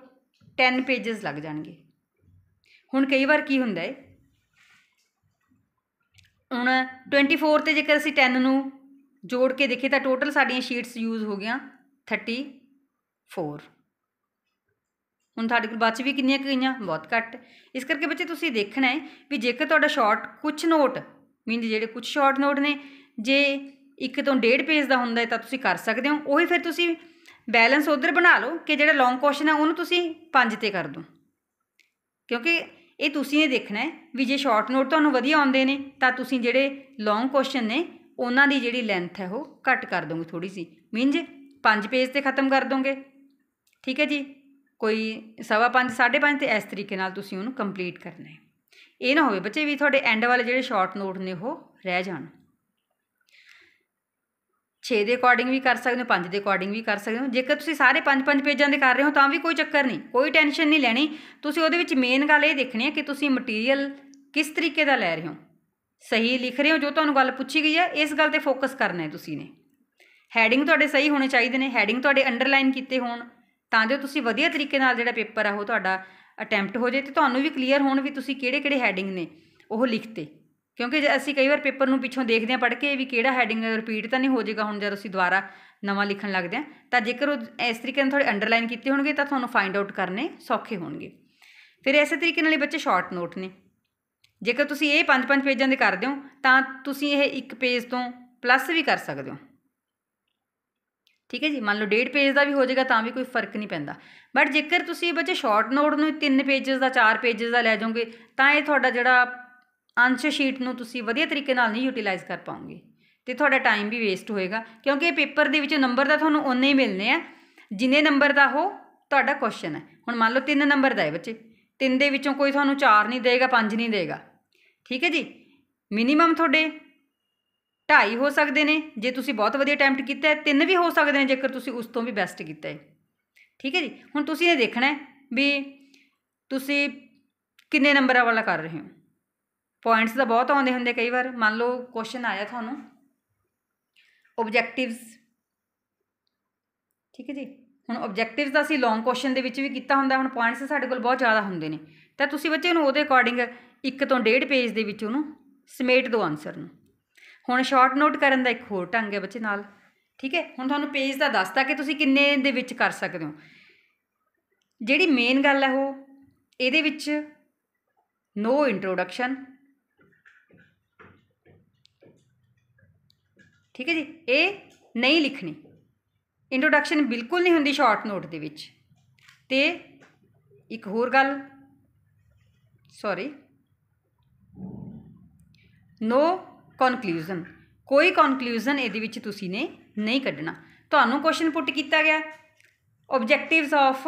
10 ਪੇजेस ਲੱਗ ਜਾਣਗੇ ਹੁਣ ਕਈ ਵਾਰ ਕੀ ਹੁੰਦਾ ਹੈ ਹੁਣ 24 ਤੇ ਜੇਕਰ ਅਸੀਂ 10 ਨੂੰ ਜੋੜ ਕੇ ਦੇਖੀਏ ਤਾਂ ਟੋਟਲ ਸਾਡੀਆਂ ਸ਼ੀਟਸ ਯੂਜ਼ ਹੋ ਗਈਆਂ 34 ਹੁਣ ਤੁਹਾਡੇ ਕੋਲ ਬਚ ਵੀ ਕਿੰਨੀਆਂ ਗਈਆਂ ਬਹੁਤ ਘੱਟ ਇਸ ਕਰਕੇ ਬੱਚੇ ਤੁਸੀਂ ਦੇਖਣਾ ਹੈ ਵੀ ਜੇਕਰ ਤੁਹਾਡਾ ਸ਼ਾਰਟ ਕੁਝ ਨੋਟ ਮੀਨ ਜਿਹੜੇ ਕੁਝ ਸ਼ਾਰਟ ਨੋਟ ਨੇ ਜੇ ਇੱਕ ਤੋਂ ਡੇਢ ਪੇਜ ਦਾ ਹੁੰਦਾ ਹੈ ਤਾਂ ਤੁਸੀਂ ਕਰ ਸਕਦੇ ਹੋ ਉਹੀ ਫਿਰ ਤੁਸੀਂ ਬੈਲੈਂਸ ਉਧਰ ਬਣਾ ਲਓ ਕਿ ਜਿਹੜਾ ਲੌਂਗ ਕੁਐਸਚਨ ਹੈ ਉਹਨੂੰ ਤੁਸੀਂ 5 ਤੇ ਕਰ ਦਿਓ ਕਿਉਂਕਿ ਇਹ ਤੁਸੀਂ ਇਹ ਦੇਖਣਾ ਹੈ ਵੀ ਜੇ ਸ਼ਾਰਟ ਨੋਟ ਤੁਹਾਨੂੰ ਵਧੀਆ ਆਉਂਦੇ ਨੇ ਤਾਂ ਤੁਸੀਂ ਜਿਹੜੇ ਲੌਂਗ ਕੁਐਸਚਨ ਨੇ ਉਹਨਾਂ ਦੀ ਜਿਹੜੀ ਲੈਂਥ ਹੈ ਉਹ ਘੱਟ ਕਰ ਦੋਗੇ ਥੋੜੀ ਸੀ ਮੀਨਜ 5 ਪੇਜ ਤੇ ਖਤਮ ਕਰ ਦੋਗੇ ਠੀਕ ਹੈ ਜੀ ਕੋਈ ਸਵਾ 5:30 ਤੇ ਇਸ ਤਰੀਕੇ ਨਾਲ ਤੁਸੀਂ ਉਹਨੂੰ ਕੰਪਲੀਟ ਕਰਨਾ ਹੈ ਇਹ ਨਾ ਹੋਵੇ ਬੱਚੇ ਵੀ ਤੁਹਾਡੇ ਐਂਡ ਵਾਲੇ ਜਿਹੜੇ ਸ਼ਾਰਟ ਨੋਟ ਨੇ ਉਹ ਰਹਿ ਜਾਣ 6 ਦੇ ਅਕੋਰਡਿੰਗ ਵੀ ਕਰ ਸਕਦੇ ਹੋ 5 ਦੇ ਅਕੋਰਡਿੰਗ ਵੀ ਕਰ ਸਕਦੇ ਹੋ ਜੇਕਰ ਤੁਸੀਂ ਸਾਰੇ 5-5 ਪੇਜਾਂ ਦੇ ਕਰ ਰਹੇ ਹੋ ਤਾਂ ਵੀ ਕੋਈ ਚੱਕਰ ਨਹੀਂ ਕੋਈ ਟੈਨਸ਼ਨ ਨਹੀਂ ਲੈਣੀ ਤੁਸੀਂ ਉਹਦੇ ਵਿੱਚ ਮੇਨ ਗੱਲ ਇਹ ਦੇਖਣੀ ਹੈ ਕਿ ਤੁਸੀਂ ਮਟੀਰੀਅਲ ਕਿਸ ਤਰੀਕੇ ਦਾ ਲੈ ਰਹੇ ਹੋ ਸਹੀ ਲਿਖ ਰਹੇ ਹੋ ਜੋ ਤੁਹਾਨੂੰ ਗੱਲ ਪੁੱਛੀ ਗਈ ਹੈ ਇਸ ਗੱਲ ਤੇ ਫੋਕਸ ਕਰਨਾ ਹੈ ਤੁਸੀਂ ਨੇ ਹੈਡਿੰਗ ਤੁਹਾਡੇ ਸਹੀ ਹੋਣੇ ਚਾਹੀਦੇ ਨੇ ਹੈਡਿੰਗ ਤੁਹਾਡੇ ਅੰਡਰਲਾਈਨ ਕੀਤੇ ਹੋਣ ਤਾਂ ਜੋ ਤੁਸੀਂ ਵਧੀਆ ਤਰੀਕੇ ਨਾਲ ਜਿਹੜਾ ਪੇਪਰ ਆ ਉਹ ਤੁਹਾਡਾ ਅਟੈਂਪਟ ਹੋ ਜੇ ਤੇ ਤੁਹਾਨੂੰ ਵੀ ਕਲੀਅਰ ਹੋਣ ਵੀ ਤੁਸੀਂ ਕਿਹੜੇ ਕਿਹੜੇ ਹੈਡਿੰਗ ਨੇ ਉਹ ਲਿਖਤੇ ਕਿਉਂਕਿ ਜੇ ਅਸੀਂ ਕਈ ਵਾਰ ਪੇਪਰ ਨੂੰ ਪਿੱਛੋਂ ਦੇਖਦੇ ਆਂ ਪੜ੍ਹ ਕੇ ਵੀ ਕਿਹੜਾ ਹੈਡਿੰਗ ਰਿਪੀਟ ਤਾਂ ਨਹੀਂ ਹੋ ਜਾਏਗਾ ਹੁਣ ਜਦੋਂ ਅਸੀਂ ਦੁਬਾਰਾ ਨਵਾਂ ਲਿਖਣ ਲੱਗਦੇ ਆਂ ਤਾਂ ਜੇਕਰ ਉਹ ਇਸ ਤਰੀਕੇ ਨਾਲ ਥੋੜੇ ਅੰਡਰਲਾਈਨ ਕੀਤੇ ਹੋਣਗੇ ਤਾਂ ਤੁਹਾਨੂੰ ਫਾਈਂਡ ਆਊਟ ਕਰਨੇ ਸੌਖੇ ਹੋਣਗੇ ਫਿਰ ਇਸੇ ਤਰੀਕੇ ਨਾਲ ਬੱਚੇ ਸ਼ਾਰਟ ਨੋਟ ਨੇ ਜੇਕਰ ਤੁਸੀਂ ਇਹ ਪੰਜ ਪੰਜ ਪੇਜਾਂ ਦੇ ਕਰਦੇ ਹੋ ਤਾਂ ਤੁਸੀਂ ਇਹ ਇੱਕ ਪੇਜ ਤੋਂ ਪਲੱਸ ਵੀ ਕਰ ਸਕਦੇ ਹੋ ਠੀਕ ਹੈ ਜੀ ਮੰਨ ਲਓ ਡੇਢ ਪੇਜ ਦਾ ਵੀ ਹੋ ਜਾਏਗਾ ਤਾਂ ਵੀ ਕੋਈ ਫਰਕ ਨਹੀਂ ਪੈਂਦਾ ਬਟ ਜੇਕਰ ਤੁਸੀਂ ਬੱਚੇ ਸ਼ਾਰਟ ਨੋਟ ਨੂੰ ਤਿੰਨ ਪੇजेस ਦਾ ਚਾਰ ਪੇजेस ਦਾ ਲੈ ਜਾਓਗੇ ਤਾਂ ਇਹ ਤੁਹਾਡਾ ਜਿਹੜਾ ਅੰਸ਼ ਸ਼ੀਟ ਨੂੰ ਤੁਸੀਂ ਵਧੀਆ ਤਰੀਕੇ ਨਾਲ ਨਹੀਂ ਯੂਟਿਲਾਈਜ਼ ਕਰ ਪਾਉਂਗੇ ਤੇ ਤੁਹਾਡਾ ਟਾਈਮ ਵੀ ਵੇਸਟ ਹੋਏਗਾ ਕਿਉਂਕਿ ਇਹ ਪੇਪਰ ਦੇ ਵਿੱਚ ਨੰਬਰ ਦਾ ਤੁਹਾਨੂੰ ਉਨੇ ਹੀ ਮਿਲਨੇ ਆ ਜਿੰਨੇ ਨੰਬਰ ਦਾ ਹੋ ਤੁਹਾਡਾ ਕੁਐਸਚਨ ਹੈ ਹੁਣ ਮੰਨ ਲਓ 3 ਨੰਬਰ ਦਾ ਹੈ ਬੱਚੇ 3 ਦੇ ਵਿੱਚੋਂ ਕੋਈ ਤੁਹਾਨੂੰ 4 ਨਹੀਂ ਦੇਗਾ 5 ਨਹੀਂ ਦੇਗਾ ਠੀਕ ਹੈ ਜੀ ਮਿਨੀਮਮ ਤੁਹਾਡੇ 2.5 ਹੋ ਸਕਦੇ ਨੇ ਜੇ ਤੁਸੀਂ ਬਹੁਤ ਵਧੀਆ ਅਟੈਂਪਟ ਕੀਤਾ ਹੈ 3 ਵੀ ਹੋ ਸਕਦੇ ਨੇ ਜੇਕਰ ਤੁਸੀਂ ਉਸ ਤੋਂ ਵੀ ਬੈਸਟ ਕੀਤਾ ਹੈ ਠੀਕ ਹੈ ਜੀ ਹੁਣ ਤੁਸੀਂ ਇਹ ਦੇਖਣਾ ਹੈ ਵੀ ਤੁਸੀਂ ਕਿੰਨੇ ਨੰਬਰਾਂ ਵਾਲਾ ਕਰ ਰਹੇ ਹੋ ਪੁਆਇੰਟਸ ਤਾਂ ਬਹੁਤ ਆਉਂਦੇ ਹੁੰਦੇ ਕਈ ਵਾਰ ਮੰਨ ਲਓ ਕੁਐਸਚਨ ਆਇਆ ਤੁਹਾਨੂੰ ਆਬਜੈਕਟਿਵਸ ਠੀਕ ਹੈ ਜੀ ਹੁਣ ਆਬਜੈਕਟਿਵਸ ਦਾ ਅਸੀਂ ਲੌਂਗ ਕੁਐਸਚਨ ਦੇ ਵਿੱਚ ਵੀ ਕੀਤਾ ਹੁੰਦਾ ਹੁਣ ਪੁਆਇੰਟਸ ਸਾਡੇ ਕੋਲ ਬਹੁਤ ਜ਼ਿਆਦਾ ਹੁੰਦੇ ਨੇ ਤਾਂ ਤੁਸੀਂ ਬੱਚੇ ਨੂੰ ਉਹਦੇ ਅਕੋਰਡਿੰਗ ਇੱਕ ਤੋਂ ਡੇਢ ਪੇਜ ਦੇ ਵਿੱਚ ਉਹਨੂੰ ਸਮੇਟ ਦਿਓ ਆਨਸਰ ਨੂੰ ਹੁਣ ਸ਼ਾਰਟ ਨੋਟ ਕਰਨ ਦਾ ਇੱਕ ਹੋਰ ਢੰਗ ਹੈ ਬੱਚੇ ਨਾਲ ਠੀਕ ਹੈ ਹੁਣ ਤੁਹਾਨੂੰ ਪੇਜ ਦਾ ਦੱਸਤਾ ਕਿ ਤੁਸੀਂ ਕਿੰਨੇ ਦੇ ਵਿੱਚ ਕਰ ਸਕਦੇ ਹੋ ਜਿਹੜੀ ਮੇਨ ਗੱਲ ਹੈ ਉਹ ਇਹਦੇ ਵਿੱਚ ਨੋ ਇੰਟਰੋਡਕਸ਼ਨ ਠੀਕ ਹੈ ਜੀ ਇਹ ਨਹੀਂ ਲਿਖਣੀ ਇੰਟਰੋਡਕਸ਼ਨ ਬਿਲਕੁਲ ਨਹੀਂ ਹੁੰਦੀ ਸ਼ਾਰਟ ਨੋਟ ਦੇ ਵਿੱਚ ਤੇ ਇੱਕ ਹੋਰ ਗੱਲ ਸੌਰੀ ਨੋ ਕਨਕਲੂਜਨ ਕੋਈ ਕਨਕਲੂਜਨ ਇਹਦੇ ਵਿੱਚ ਤੁਸੀਂ ਨੇ ਨਹੀਂ ਕੱਢਣਾ ਤੁਹਾਨੂੰ ਕੁਐਸਚਨ ਪੁੱਟ ਕੀਤਾ ਗਿਆ ਆਬਜੈਕਟਿਵਸ ਆਫ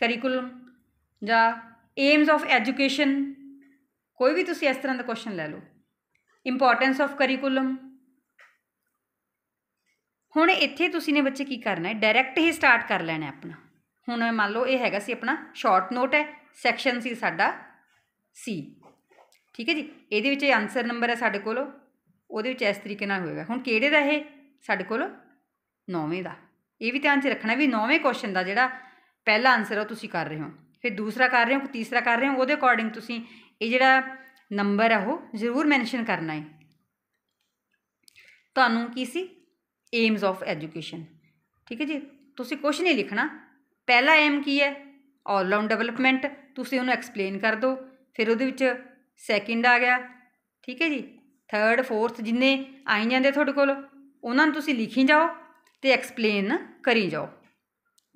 ਕਰਿਕੂਲਮ ਜਾਂ ਏਮਸ ਆਫ ਐਜੂਕੇਸ਼ਨ ਕੋਈ ਵੀ ਤੁਸੀਂ ਇਸ ਤਰ੍ਹਾਂ ਦਾ ਕੁਐਸਚਨ ਲੈ ਲਓ ਇੰਪੋਰਟੈਂਸ ਆਫ ਕਰਿਕੂਲਮ ਹੁਣ ਇੱਥੇ ਤੁਸੀਂ ਨੇ ਬੱਚੇ ਕੀ ਕਰਨਾ ਹੈ ਡਾਇਰੈਕਟ ਹੀ ਸਟਾਰਟ ਕਰ ਲੈਣਾ ਆਪਣਾ ਹੁਣ ਮੰਨ ਲਓ ਇਹ ਹੈਗਾ ਸੀ ਆਪਣਾ ਸ਼ਾਰਟ ਨੋਟ ਹੈ ਸੈਕਸ਼ਨ ਸੀ ਸਾਡਾ ਸੀ ਠੀਕ ਹੈ ਜੀ ਇਹਦੇ ਵਿੱਚ ਆਨਸਰ ਨੰਬਰ ਹੈ ਸਾਡੇ ਕੋਲ ਉਹਦੇ ਵਿੱਚ ਇਸ ਤਰੀਕੇ ਨਾਲ ਹੋਏਗਾ ਹੁਣ ਕਿਹੜੇ ਦਾ ਇਹ ਸਾਡੇ ਕੋਲ ਨੌਵੇਂ ਦਾ ਇਹ ਵੀ ਧਿਆਨ 'ਚ ਰੱਖਣਾ ਵੀ ਨੌਵੇਂ ਕੁਐਸਚਨ ਦਾ ਜਿਹੜਾ ਪਹਿਲਾ ਆਨਸਰ ਉਹ ਤੁਸੀਂ ਕਰ ਰਹੇ ਹੋ ਫਿਰ ਦੂਸਰਾ ਕਰ ਰਹੇ ਹੋ ਤੀਸਰਾ ਕਰ ਰਹੇ ਹੋ ਉਹਦੇ ਅਕੋਰਡਿੰਗ ਤੁਸੀਂ ਇਹ ਜਿਹੜਾ ਨੰਬਰ ਹੈ ਉਹ ਜ਼ਰੂਰ ਮੈਂਸ਼ਨ ਕਰਨਾ ਹੈ ਤੁਹਾਨੂੰ ਕੀ ਸੀ ਏਮਸ ਆਫ ਐਜੂਕੇਸ਼ਨ ਠੀਕ ਹੈ ਜੀ ਤੁਸੀਂ ਕੁਝ ਨਹੀਂ ਲਿਖਣਾ ਪਹਿਲਾ ਏਮ ਕੀ ਹੈ ਆਲ ਰਾਉਂਡ ਡਿਵੈਲਪਮੈਂਟ ਤੁਸੀਂ ਉਹਨੂੰ ਐਕਸਪਲੇਨ ਕਰ ਦਿਓ ਫਿਰ ਉਹਦੇ ਵਿੱਚ ਸੈਕਿੰਡ ਆ ਗਿਆ ਠੀਕ ਹੈ ਜੀ ਥਰਡ ਫੋਰਥ ਜਿੰਨੇ ਆਈ ਜਾਂਦੇ ਤੁਹਾਡੇ ਕੋਲ ਉਹਨਾਂ ਨੂੰ ਤੁਸੀਂ ਲਿਖੀ ਜਾਓ ਤੇ ਐਕਸਪਲੇਨ ਕਰੀ ਜਾਓ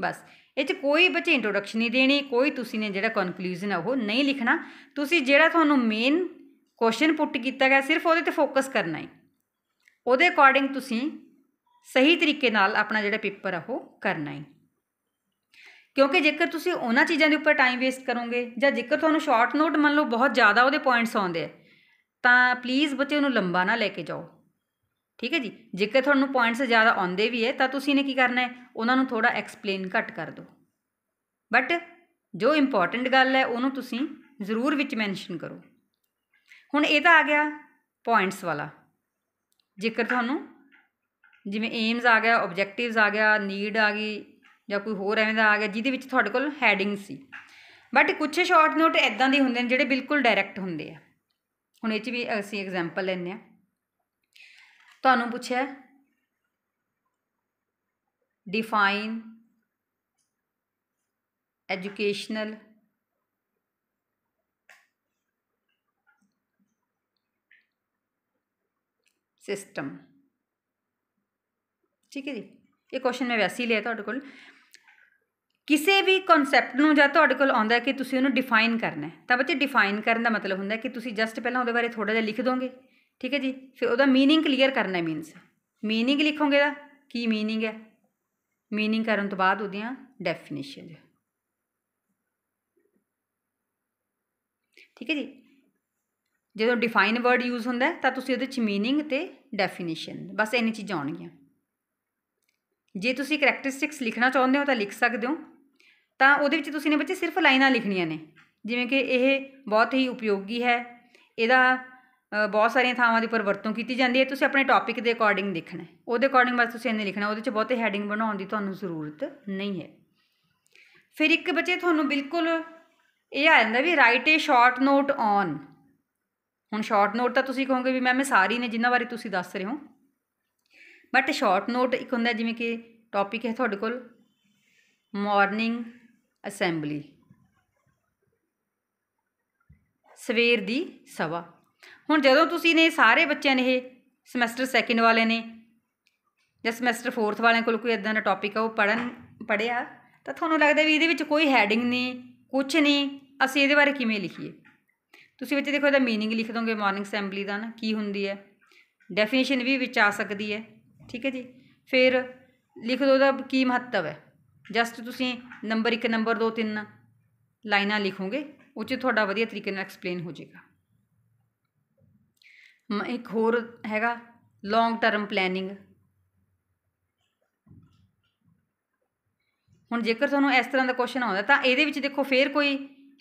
ਬਸ ਇਹ 'ਚ ਕੋਈ ਬੱਚੇ ਇੰਟਰੋਡਕਸ਼ਨ ਨਹੀਂ ਦੇਣੀ ਕੋਈ ਤੁਸੀਂ ਨੇ ਜਿਹੜਾ ਕਨਕਲੂਜਨ ਹੈ ਉਹ ਨਹੀਂ ਲਿਖਣਾ ਤੁਸੀਂ ਜਿਹੜਾ ਤੁਹਾਨੂੰ ਮੇਨ ਕੁਐਸਚਨ ਪੁੱਟ ਕੀਤਾ ਗਿਆ ਸਿਰਫ ਉਹਦੇ ਤੇ ਫੋਕਸ ਕਰਨਾ ਹੈ ਉਹਦੇ ਅਕੋਰਡਿੰਗ ਤੁਸੀਂ ਸਹੀ ਤਰੀਕੇ ਨਾਲ ਆਪਣਾ ਜਿਹੜਾ ਪੇਪਰ ਆ ਉਹ ਕਰਨਾ ਹੈ ਕਿਉਂਕਿ ਜੇਕਰ ਤੁਸੀਂ ਉਹਨਾਂ ਚੀਜ਼ਾਂ ਦੇ ਉੱਪਰ ਟਾਈਮ ਵੇਸਟ ਕਰੋਗੇ ਜਾਂ ਜੇਕਰ ਤੁਹਾਨੂੰ ਸ਼ਾਰਟ ਨੋਟ ਮੰਨ ਲਓ ਬਹੁਤ ਜ਼ਿਆਦਾ ਉਹਦੇ ਪੁਆਇੰਟਸ ਆਉਂਦੇ ਆ ਤਾਂ ਪਲੀਜ਼ ਬੱਚੇ ਉਹਨੂੰ ਲੰਬਾ ਨਾ ਲੈ ਕੇ ਜਾਓ ਠੀਕ ਹੈ ਜੀ ਜੇਕਰ ਤੁਹਾਨੂੰ ਪੁਆਇੰਟਸ ਜ਼ਿਆਦਾ ਆਉਂਦੇ ਵੀ ਹੈ ਤਾਂ ਤੁਸੀਂ ਨੇ ਕੀ ਕਰਨਾ ਹੈ ਉਹਨਾਂ ਨੂੰ ਥੋੜਾ ਐਕਸਪਲੇਨ ਘੱਟ ਕਰ ਦਿਓ ਬਟ ਜੋ ਇੰਪੋਰਟੈਂਟ ਗੱਲ ਹੈ ਉਹਨੂੰ ਤੁਸੀਂ ਜ਼ਰੂਰ ਵਿੱਚ ਮੈਂਸ਼ਨ ਕਰੋ ਹੁਣ ਇਹ ਤਾਂ ਆ ਗਿਆ ਪੁਆਇੰਟਸ ਵਾਲਾ ਜੇਕਰ ਤੁਹਾਨੂੰ ਜਿਵੇਂ ਏਮਸ ਆ ਗਿਆ ਓਬਜੈਕਟਿਵਸ ਆ ਗਿਆ ਨੀਡ ਆ ਗਈ ਜਾਂ ਕੋਈ ਹੋਰ ਐਵੇਂ ਦਾ ਆ ਗਿਆ ਜਿਹਦੇ ਵਿੱਚ ਤੁਹਾਡੇ ਕੋਲ ਹੈਡਿੰਗ ਸੀ ਬਟ ਕੁਝ ਸ਼ਾਰਟ ਨੋਟ ਇਦਾਂ ਦੇ ਹੁੰਦੇ ਨੇ ਜਿਹੜੇ ਬਿਲਕੁਲ ਡਾਇਰੈਕਟ ਹੁੰਦੇ ਆ ਹੁਣ ਇਹ 'ਚ ਵੀ ਅਸੀਂ ਐਗਜ਼ਾਮਪਲ ਲੈਂਦੇ ਆ ਤੁਹਾਨੂੰ ਪੁੱਛਿਆ ਡਿਫਾਈਨ ਐਜੂਕੇਸ਼ਨਲ ਸਿਸਟਮ ਠੀਕ ਹੈ ਜੀ ਇਹ ਕੁਐਸਚਨ ਮੈਂ ਵੈਸੇ ਹੀ ਲਿਆ ਤੁਹਾਡੇ ਕੋਲ ਕਿਸੇ ਵੀ ਕਨਸੈਪਟ ਨੂੰ ਜਾਂ ਤੁਹਾਡੇ ਕੋਲ ਆਉਂਦਾ ਕਿ ਤੁਸੀਂ ਉਹਨੂੰ ਡਿਫਾਈਨ ਕਰਨਾ ਹੈ ਤਾਂ ਬੱਚੇ ਡਿਫਾਈਨ ਕਰਨ ਦਾ ਮਤਲਬ ਹੁੰਦਾ ਕਿ ਤੁਸੀਂ ਜਸਟ ਪਹਿਲਾਂ ਉਹਦੇ ਬਾਰੇ ਥੋੜਾ ਜਿਹਾ ਲਿਖ ਦੋਗੇ ਠੀਕ ਹੈ ਜੀ ਫਿਰ ਉਹਦਾ मीनिंग ਕਲੀਅਰ ਕਰਨਾ ਮੀਨਸ मीनिंग ਲਿਖੋਗੇ ਦਾ ਕੀ मीनिंग ਹੈ मीनिंग ਕਰਨ ਤੋਂ ਬਾਅਦ ਉਹਦੀਆਂ ਡੈਫੀਨੇਸ਼ਨ ਠੀਕ ਹੈ ਜੀ ਜਦੋਂ ਡਿਫਾਈਨ ਵਰਡ ਯੂਜ਼ ਹੁੰਦਾ ਤਾਂ ਤੁਸੀਂ ਉਹਦੇ ਚ मीनिंग ਤੇ ਡੈਫੀਨੇਸ਼ਨ ਬਸ ਇੰਨੀ ਚੀਜ਼ਾਂ ਆਉਣਗੀਆਂ ਜੇ ਤੁਸੀਂ ਕੈਰੈਕਟਰਿਸਟਿਕਸ ਲਿਖਣਾ ਚਾਹੁੰਦੇ ਹੋ ਤਾਂ ਲਿਖ ਸਕਦੇ ਹੋ ਤਾਂ ਉਹਦੇ ਵਿੱਚ ਤੁਸੀਂ ਨੇ ਬੱਚੇ ਸਿਰਫ ਲਾਈਨਾਂ ਲਿਖਣੀਆਂ ਨੇ ਜਿਵੇਂ ਕਿ ਇਹ ਬਹੁਤ ਹੀ ਉਪਯੋਗੀ ਹੈ ਇਹਦਾ ਬਹੁਤ ਸਾਰੀਆਂ ਥਾਵਾਂ ਦੇ ਉੱਪਰ ਵਰਤੋਂ ਕੀਤੀ ਜਾਂਦੀ ਹੈ ਤੁਸੀਂ ਆਪਣੇ ਟੌਪਿਕ ਦੇ ਅਕੋਰਡਿੰਗ ਦੇਖਣਾ ਉਹਦੇ ਅਕੋਰਡਿੰਗ ਬਸ ਤੁਸੀਂ ਇਹਨੇ ਲਿਖਣਾ ਉਹਦੇ 'ਚ ਬਹੁਤੇ ਹੈਡਿੰਗ ਬਣਾਉਣ ਦੀ ਤੁਹਾਨੂੰ ਜ਼ਰੂਰਤ ਨਹੀਂ ਹੈ ਫਿਰ ਇੱਕ ਬੱਚੇ ਤੁਹਾਨੂੰ ਬਿਲਕੁਲ ਇਹ ਆ ਜਾਂਦਾ ਵੀ write a short note on ਹੁਣ ਸ਼ਾਰਟ ਨੋਟ ਤਾਂ ਤੁਸੀਂ ਕਹੋਗੇ ਵੀ ਮੈਮ ਇਹ ਸਾਰੀ ਨੇ ਜਿੰਨਾ ਬਾਰੇ ਤੁਸੀਂ ਦੱਸ ਰਹੇ ਹੋ ਬਟ ਸ਼ਾਰਟ ਨੋਟ ਇੱਕ ਹੁੰਦਾ ਜਿਵੇਂ ਕਿ ਟੌਪਿਕ ਹੈ ਤੁਹਾਡੇ ਕੋਲ ਮਾਰਨਿੰਗ ਅਸੈਂਬਲੀ ਸਵੇਰ ਦੀ ਸਵਾ ਹੁਣ ਜਦੋਂ ਤੁਸੀਂ ਨੇ ਸਾਰੇ ਬੱਚਿਆਂ ਨੇ ਇਹ ਸਮੈਸਟਰ ਸੈਕਿੰਡ ਵਾਲੇ ਨੇ ਜਾਂ ਸਮੈਸਟਰ ਫੋਰਥ ਵਾਲਿਆਂ ਕੋਲ ਕੋਈ ਇਦਾਂ ਦਾ ਟੌਪਿਕ ਆ ਉਹ ਪੜਨ ਪੜਿਆ ਤਾਂ ਤੁਹਾਨੂੰ ਲੱਗਦਾ ਵੀ ਇਹਦੇ ਵਿੱਚ ਕੋਈ ਹੈਡਿੰਗ ਨਹੀਂ ਕੁਝ ਨਹੀਂ ਅਸੀਂ ਇਹਦੇ ਬਾਰੇ ਕਿਵੇਂ ਲਿਖੀਏ ਤੁਸੀਂ ਵਿੱਚ ਦੇਖੋ ਇਹਦਾ मीनिंग ਲਿਖ ਦੋਗੇ ਮਾਰਨਿੰਗ ਅਸੈਂਬਲੀ ਦਾ ਨਾ ਕੀ ਹੁੰਦੀ ਹੈ ਡੈਫੀਨੇਸ਼ਨ ਵੀ ਵਿੱਚ ਆ ਸਕਦੀ ਹੈ ਠੀਕ ਹੈ ਜੀ ਫਿਰ ਲਿਖ ਦਿਓ ਉਹਦਾ ਕੀ ਮਹੱਤਵ ਹੈ ਜਸਟ ਤੁਸੀਂ ਨੰਬਰ 1 ਨੰਬਰ 2 3 ਲਾਈਨਾਂ ਲਿਖੋਗੇ ਉਹ 'ਚ ਤੁਹਾਡਾ ਵਧੀਆ ਤਰੀਕੇ ਨਾਲ ਐਕਸਪਲੇਨ ਹੋ ਜਾਏਗਾ ਇੱਕ ਹੋਰ ਹੈਗਾ ਲੌਂਗ ਟਰਮ ਪਲੈਨਿੰਗ ਹੁਣ ਜੇਕਰ ਤੁਹਾਨੂੰ ਇਸ ਤਰ੍ਹਾਂ ਦਾ ਕੁਐਸਚਨ ਆਉਂਦਾ ਤਾਂ ਇਹਦੇ ਵਿੱਚ ਦੇਖੋ ਫੇਰ ਕੋਈ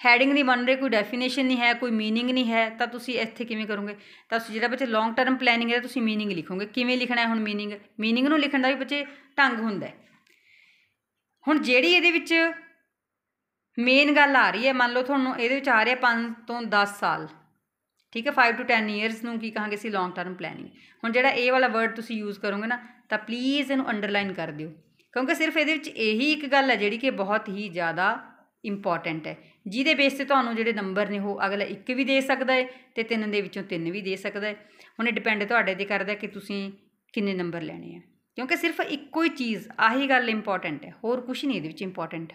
ਹੈਡਿੰਗ ਨਹੀਂ ਬਣ ਰਹੀ ਕੋਈ ਡੈਫੀਨੇਸ਼ਨ ਨਹੀਂ ਹੈ ਕੋਈ मीनिंग ਨਹੀਂ ਹੈ ਤਾਂ ਤੁਸੀਂ ਇੱਥੇ ਕਿਵੇਂ ਕਰੋਗੇ ਤਾਂ ਤੁਸੀਂ ਜਿਹੜਾ ਬੱਚੇ ਲੌਂਗ ਟਰਮ ਪਲੈਨਿੰਗ ਹੈ ਤੁਸੀਂ मीनिंग ਲਿਖੋਗੇ ਕਿਵੇਂ ਲਿਖਣਾ ਹੈ ਹੁਣ मीनिंग मीनिंग ਨੂੰ ਲਿਖਣ ਦਾ ਵੀ ਬੱਚੇ ਢੰਗ ਹੁੰਦਾ ਹੈ ਹੁਣ ਜਿਹੜੀ ਇਹਦੇ ਵਿੱਚ ਮੇਨ ਗੱਲ ਆ ਰਹੀ ਹੈ ਮੰਨ ਲਓ ਤੁਹਾਨੂੰ ਇਹਦੇ ਵਿੱਚ ਆ ਰਿਹਾ 5 ਤੋਂ 10 ਸਾਲ ਠੀਕ ਹੈ 5 ਟੂ 10 ਇਅਰਸ ਨੂੰ ਕੀ ਕਹਾਂਗੇ ਅਸੀਂ ਲੌਂਗ ਟਰਮ ਪਲੈਨਿੰਗ ਹੁਣ ਜਿਹੜਾ ਇਹ ਵਾਲਾ ਵਰਡ ਤੁਸੀਂ ਯੂਜ਼ ਕਰੋਗੇ ਨਾ ਤਾਂ ਪਲੀਜ਼ ਇਹਨੂੰ ਅੰਡਰਲਾਈਨ ਕਰ ਦਿਓ ਕਿਉਂਕਿ ਸਿਰਫ ਇਹਦੇ ਵਿੱਚ ਇਹੀ ਇੱਕ ਗੱਲ ਹੈ ਜਿਹੜੀ ਕਿ ਬਹੁਤ ਹੀ ਜ਼ਿਆਦਾ ਇੰਪੋਰਟੈਂਟ ਹੈ ਜਿਹਦੇ ਬੇਸ ਤੇ ਤੁਹਾਨੂੰ ਜਿਹੜੇ ਨੰਬਰ ਨੇ ਉਹ ਅਗਲਾ ਇੱਕ ਵੀ ਦੇ ਸਕਦਾ ਹੈ ਤੇ ਤਿੰਨ ਦੇ ਵਿੱਚੋਂ ਤਿੰਨ ਵੀ ਦੇ ਸਕਦਾ ਹੈ ਹੁਣ ਇਹ ਡਿਪੈਂਡ ਤੁਹਾਡੇ ਤੇ ਕਰਦਾ ਕਿ ਤੁਸੀਂ ਕਿੰਨੇ ਨੰਬਰ ਲੈਣੇ ਆ ਕਿਉਂਕਿ ਸਿਰਫ ਇੱਕੋ ਹੀ ਚੀਜ਼ ਆਹੀ ਗੱਲ ਇੰਪੋਰਟੈਂਟ ਹੈ ਹੋਰ ਕੁਝ ਨਹੀਂ ਇਹਦੇ ਵਿੱਚ ਇੰਪੋਰਟੈਂਟ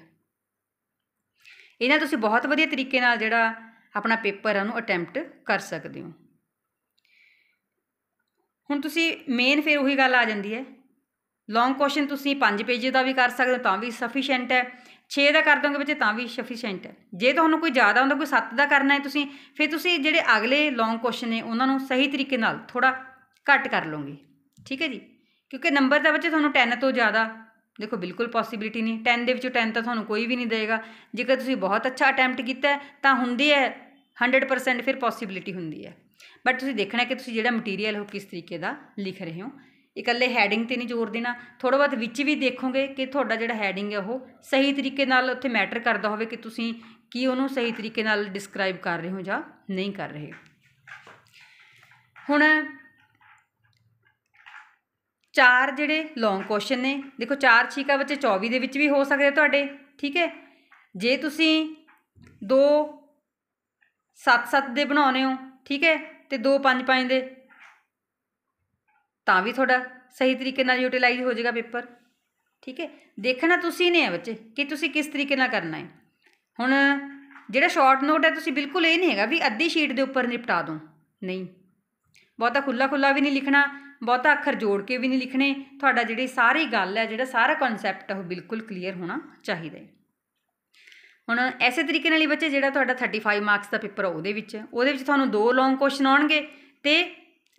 ਇਹਨਾਂ ਤੁਸੀਂ ਬਹੁਤ ਵਧੀਆ ਤਰੀਕੇ ਨਾਲ ਜਿਹੜਾ ਆਪਣਾ ਪੇਪਰ ਆ ਉਹਨੂੰ ਅਟੈਂਪਟ ਕਰ ਸਕਦੇ ਹੋ ਹੁਣ ਤੁਸੀਂ ਮੇਨ ਫਿਰ ਉਹੀ ਗੱਲ ਆ ਜਾਂਦੀ ਹੈ ਲੌਂਗ ਕੁਐਸਚਨ ਤੁਸੀਂ 5 ਪੇਜ ਦਾ ਵੀ ਕਰ ਸਕਦੇ ਹੋ ਤਾਂ ਵੀ ਸਫੀਸ਼ੀਐਂਟ ਹੈ 6 ਦਾ ਕਰ ਦੋਗੇ ਬੱਚੇ ਤਾਂ ਵੀ ਸਫੀਸ਼ੀਐਂਟ ਹੈ ਜੇ ਤੁਹਾਨੂੰ ਕੋਈ ਜ਼ਿਆਦਾ ਹੁੰਦਾ ਕੋਈ 7 ਦਾ ਕਰਨਾ ਹੈ ਤੁਸੀਂ ਫਿਰ ਤੁਸੀਂ ਜਿਹੜੇ ਅਗਲੇ ਲੌਂਗ ਕੁਐਸਚਨ ਨੇ ਉਹਨਾਂ ਨੂੰ ਸਹੀ ਤਰੀਕੇ ਨਾਲ ਥੋੜਾ ਘੱਟ ਕਰ ਲਓਗੇ ਠੀਕ ਹੈ ਜੀ ਕਿਉਂਕਿ ਨੰਬਰ ਦਾ ਬੱਚੇ ਤੁਹਾਨੂੰ 10 ਤੋਂ ਜ਼ਿਆਦਾ ਦੇਖੋ ਬਿਲਕੁਲ ਪੋਸਿਬਿਲਿਟੀ ਨਹੀਂ 10 ਦੇ ਵਿੱਚੋਂ 10 ਤਾਂ ਤੁਹਾਨੂੰ ਕੋਈ ਵੀ ਨਹੀਂ ਦੇਗਾ ਜੇਕਰ ਤੁਸੀਂ ਬਹੁਤ ਅੱਛਾ ਅਟੈਂਪਟ ਕੀਤਾ ਤਾਂ ਹੁੰਦੀ ਹੈ 100% ਫਿਰ ਪੋਸਿਬਿਲਿਟੀ ਹੁੰਦੀ ਹੈ ਬਟ ਤੁਸੀਂ ਦੇਖਣਾ ਕਿ ਤੁਸੀਂ ਜਿਹੜਾ ਮਟੀਰੀਅਲ ਹੋ ਕਿਸ ਤਰੀਕੇ ਦਾ ਲਿਖ ਰਹੇ ਹੋ ਇਕੱਲੇ ਹੈਡਿੰਗ ਤੇ ਨਹੀਂ ਜ਼ੋਰ ਦੇਣਾ ਥੋੜਾ ਬਹੁਤ ਵਿੱਚ ਵੀ ਦੇਖੋਗੇ ਕਿ ਤੁਹਾਡਾ ਜਿਹੜਾ ਹੈਡਿੰਗ ਹੈ ਉਹ ਸਹੀ ਤਰੀਕੇ ਨਾਲ ਉੱਥੇ ਮੈਟਰ ਕਰਦਾ ਹੋਵੇ ਕਿ ਤੁਸੀਂ ਕੀ ਉਹਨੂੰ ਸਹੀ ਤਰੀਕੇ ਨਾਲ ਡਿਸਕ੍ਰਾਈਬ ਕਰ ਰਹੇ ਹੋ ਜਾਂ ਨਹੀਂ ਕਰ ਰਹੇ ਹੁਣ ਚਾਰ ਜਿਹੜੇ ਲੌਂਗ ਕੁਐਸਚਨ ਨੇ ਦੇਖੋ ਚਾਰ ਛੀਕਾ ਵਿੱਚ 24 ਦੇ ਵਿੱਚ ਵੀ ਹੋ ਸਕਦੇ ਤੁਹਾਡੇ ਠੀਕ ਹੈ ਜੇ ਤੁਸੀਂ ਦੋ 7-7 ਦੇ ਬਣਾਉਨੇ ਹੋ ਠੀਕ ਹੈ ਤੇ ਦੋ 5-5 ਦੇ ਤਾਂ ਵੀ ਤੁਹਾਡਾ ਸਹੀ ਤਰੀਕੇ ਨਾਲ ਯੂਟਿਲਾਈਜ਼ ਹੋ ਜਾਏਗਾ ਪੇਪਰ ਠੀਕ ਹੈ ਦੇਖਣਾ ਤੁਸੀਂ ਨੇ ਆ ਬੱਚੇ ਕਿ ਤੁਸੀਂ ਕਿਸ ਤਰੀਕੇ ਨਾਲ ਕਰਨਾ ਹੈ ਹੁਣ ਜਿਹੜਾ ਸ਼ਾਰਟ ਨੋਟ ਹੈ ਤੁਸੀਂ ਬਿਲਕੁਲ ਇਹ ਨਹੀਂ ਹੈਗਾ ਵੀ ਅੱਧੀ ਸ਼ੀਟ ਦੇ ਉੱਪਰ ਨਿਪਟਾ ਦੋ ਨਹੀਂ ਬਹੁਤਾ ਖੁੱਲਾ ਖੁੱਲਾ ਵੀ ਨਹੀਂ ਲਿਖਣਾ ਬਹੁਤਾ ਅੱਖਰ ਜੋੜ ਕੇ ਵੀ ਨਹੀਂ ਲਿਖਣੇ ਤੁਹਾਡਾ ਜਿਹੜੀ ਸਾਰੀ ਗੱਲ ਹੈ ਜਿਹੜਾ ਸਾਰਾ ਕਨਸੈਪਟ ਉਹ ਬਿਲਕੁਲ ਕਲੀਅਰ ਹੋਣਾ ਚਾਹੀਦਾ ਹੈ ਹੁਣ ਐਸੇ ਤਰੀਕੇ ਨਾਲ ਹੀ ਬੱਚੇ ਜਿਹੜਾ ਤੁਹਾਡਾ 35 ਮਾਰਕਸ ਦਾ ਪੇਪਰ ਉਹਦੇ ਵਿੱਚ ਉਹਦੇ ਵਿੱਚ ਤੁਹਾਨੂੰ ਦੋ ਲੌਂਗ ਕੁਐਸਚਨ ਆਉਣਗੇ ਤੇ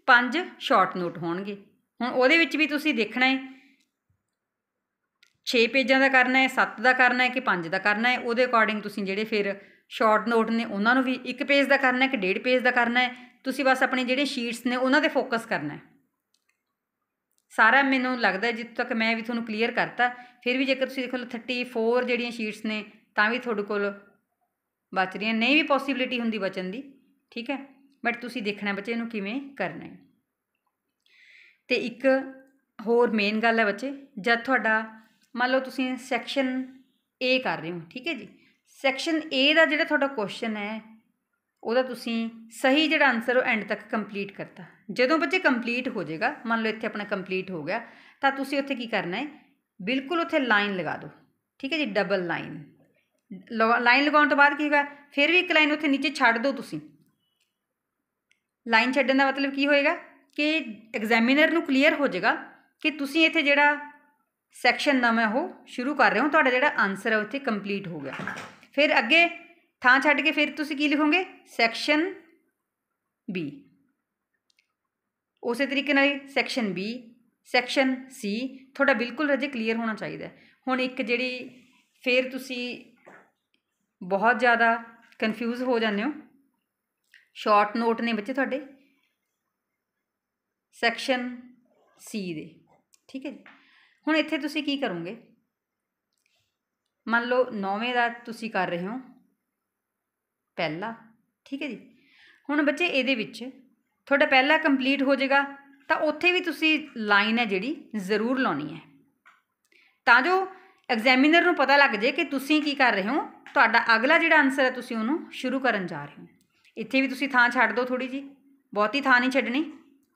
ਪੰਜ ਸ਼ਾਰਟ ਨੋਟ ਹੋਣਗੇ ਹੁਣ ਉਹਦੇ ਵਿੱਚ ਵੀ ਤੁਸੀਂ ਦੇਖਣਾ ਹੈ 6 ਪੇਜਾਂ ਦਾ ਕਰਨਾ ਹੈ 7 ਦਾ ਕਰਨਾ ਹੈ ਕਿ 5 ਦਾ ਕਰਨਾ ਹੈ ਉਹਦੇ ਅਕੋਰਡਿੰਗ ਤੁਸੀਂ ਜਿਹੜੇ ਫਿਰ ਸ਼ਾਰਟ ਨੋਟ ਨੇ ਉਹਨਾਂ ਨੂੰ ਵੀ ਇੱਕ ਪੇਜ ਦਾ ਕਰਨਾ ਹੈ ਕਿ ਡੇਢ ਪੇਜ ਦਾ ਕਰਨਾ ਹੈ ਤੁਸੀਂ ਬਸ ਆਪਣੇ ਜਿਹੜੇ ਸ਼ੀਟਸ ਨੇ ਉਹਨਾਂ ਤੇ ਫੋਕਸ ਕਰਨਾ ਹੈ ਸਾਰਾ ਮੈਨੂੰ ਲੱਗਦਾ ਜਿੱਦ ਤੱਕ ਮੈਂ ਵੀ ਤੁਹਾਨੂੰ ਕਲੀਅਰ ਕਰਤਾ ਫਿਰ ਵੀ ਜੇਕਰ ਤੁਸੀਂ ਦੇਖੋ 34 ਜਿਹੜੀਆਂ ਸ਼ੀਟਸ ਨੇ ਤਾਂ ਵੀ ਤੁਹਾਡੇ ਕੋਲ ਬਚ ਰਹੀਆਂ ਨਹੀਂ ਵੀ ਪੋਸਿਬਿਲਿਟੀ ਹੁੰਦੀ ਬਚਣ ਦੀ ਠੀਕ ਹੈ ਬਟ ਤੁਸੀਂ ਦੇਖਣਾ ਬੱਚੇ ਇਹਨੂੰ ਕਿਵੇਂ ਕਰਨਾ ਹੈ ਤੇ ਇੱਕ ਹੋਰ ਮੇਨ ਗੱਲ ਹੈ ਬੱਚੇ ਜਦ ਤੁਹਾਡਾ ਮੰਨ ਲਓ ਤੁਸੀਂ ਸੈਕਸ਼ਨ ਏ ਕਰ ਰਹੇ ਹੋ ਠੀਕ ਹੈ ਜੀ ਸੈਕਸ਼ਨ ਏ ਦਾ ਜਿਹੜਾ ਤੁਹਾਡਾ ਕੁਐਸਚਨ ਹੈ ਉਹਦਾ ਤੁਸੀਂ ਸਹੀ ਜਿਹੜਾ ਆਨਸਰ ਉਹ ਐਂਡ ਤੱਕ ਕੰਪਲੀਟ ਕਰਤਾ ਜਦੋਂ ਬੱਚੇ ਕੰਪਲੀਟ ਹੋ ਜਾਏਗਾ ਮੰਨ ਲਓ ਇੱਥੇ ਆਪਣਾ ਕੰਪਲੀਟ ਹੋ ਗਿਆ ਤਾਂ ਤੁਸੀਂ ਉੱਥੇ ਕੀ ਕਰਨਾ ਹੈ ਬਿਲਕੁਲ ਉੱਥੇ ਲਾਈਨ ਲਗਾ ਦਿਓ ਠੀਕ ਹੈ ਜੀ ਡਬਲ ਲਾਈਨ ਲਾਈਨ ਲਗਾਉਣ ਤੋਂ ਬਾਅਦ ਕੀ ਹੋਗਾ ਫਿਰ ਵੀ ਇੱਕ ਲਾਈਨ ਉੱਥੇ ਨੀਚੇ ਛੱਡ ਦਿਓ ਤੁਸੀਂ ਲਾਈਨ ਛੱਡਣ ਦਾ ਮਤਲਬ ਕੀ ਹੋਏਗਾ ਕਿ ਐਗਜ਼ਾਮੀਨਰ ਨੂੰ ਕਲੀਅਰ ਹੋ ਜਾਏਗਾ ਕਿ ਤੁਸੀਂ ਇੱਥੇ ਜਿਹੜਾ ਸੈਕਸ਼ਨ ਨਵਾਂ ਉਹ ਸ਼ੁਰੂ ਕਰ ਰਹੇ ਹੋ ਤੁਹਾਡਾ ਜਿਹੜਾ ਆਨਸਰ ਹੈ ਉੱਥੇ ਕੰਪਲੀਟ ਹੋ ਗਿਆ ਫਿਰ ਅੱਗੇ ਥਾਂ ਛੱਡ ਕੇ ਫਿਰ ਤੁਸੀਂ ਕੀ ਲਿਖੋਗੇ ਸੈਕਸ਼ਨ ਬੀ ਉਸੇ ਤਰੀਕੇ ਨਾਲ ਸੈਕਸ਼ਨ ਬੀ ਸੈਕਸ਼ਨ ਸੀ ਤੁਹਾਡਾ ਬਿਲਕੁਲ ਰਜੇ ਕਲੀਅਰ ਹੋਣਾ ਚਾਹੀਦਾ ਹੁਣ ਇੱਕ ਜਿਹੜੀ ਫਿਰ ਤੁਸੀਂ ਬਹੁਤ ਜ਼ਿਆਦਾ ਕਨਫਿਊਜ਼ ਹੋ ਜਾਂਦੇ ਹੋ ਸ਼ਾਰਟ ਨੋਟ ਨੇ ਬੱਚੇ ਤੁਹਾਡੇ ਸੈਕਸ਼ਨ ਸੀ ਦੇ ਠੀਕ ਹੈ ਜੀ ਹੁਣ ਇੱਥੇ ਤੁਸੀਂ ਕੀ ਕਰੋਗੇ ਮੰਨ ਲਓ 9ਵੇਂ ਦਾ ਤੁਸੀਂ ਕਰ ਰਹੇ ਹੋ ਪਹਿਲਾ ਠੀਕ ਹੈ ਜੀ ਹੁਣ ਬੱਚੇ ਇਹਦੇ ਵਿੱਚ ਤੁਹਾਡਾ ਪਹਿਲਾ ਕੰਪਲੀਟ ਹੋ ਜਾਏਗਾ ਤਾਂ ਉੱਥੇ ਵੀ ਤੁਸੀਂ ਲਾਈਨ ਹੈ ਜਿਹੜੀ ਜ਼ਰੂਰ ਲਾਉਣੀ ਹੈ ਤਾਂ ਜੋ ਐਗਜ਼ਾਮੀਨਰ ਨੂੰ ਪਤਾ ਲੱਗ ਜਾਏ ਕਿ ਤੁਸੀਂ ਕੀ ਕਰ ਰਹੇ ਹੋ ਤੁਹਾਡਾ ਅਗਲਾ ਜਿਹੜਾ ਆਨਸਰ ਹੈ ਤੁਸੀਂ ਉਹਨੂੰ ਸ਼ੁਰੂ ਕਰਨ ਜਾ ਰਹੇ ਹੋ ਇੱਥੇ ਵੀ ਤੁਸੀਂ ਥਾਂ ਛੱਡ ਦਿਓ ਥੋੜੀ ਜੀ ਬਹੁਤੀ ਥਾਂ ਨਹੀਂ ਛੱਡਣੀ